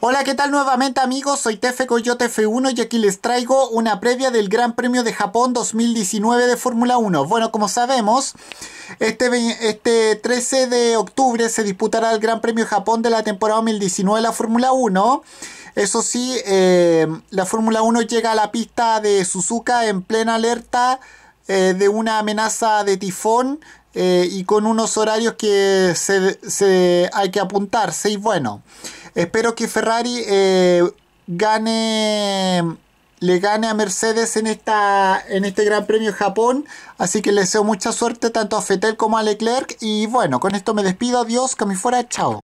Hola, ¿qué tal nuevamente amigos? Soy Tefe Coyote F1 y aquí les traigo una previa del Gran Premio de Japón 2019 de Fórmula 1. Bueno, como sabemos, este, este 13 de octubre se disputará el Gran Premio de Japón de la temporada 2019 de la Fórmula 1. Eso sí, eh, la Fórmula 1 llega a la pista de Suzuka en plena alerta eh, de una amenaza de tifón eh, y con unos horarios que se, hay que apuntarse. Y bueno, Espero que Ferrari eh, gane le gane a Mercedes en, esta, en este Gran Premio de Japón. Así que les deseo mucha suerte tanto a Fettel como a Leclerc. Y bueno, con esto me despido. Adiós, que me fuera. Chao.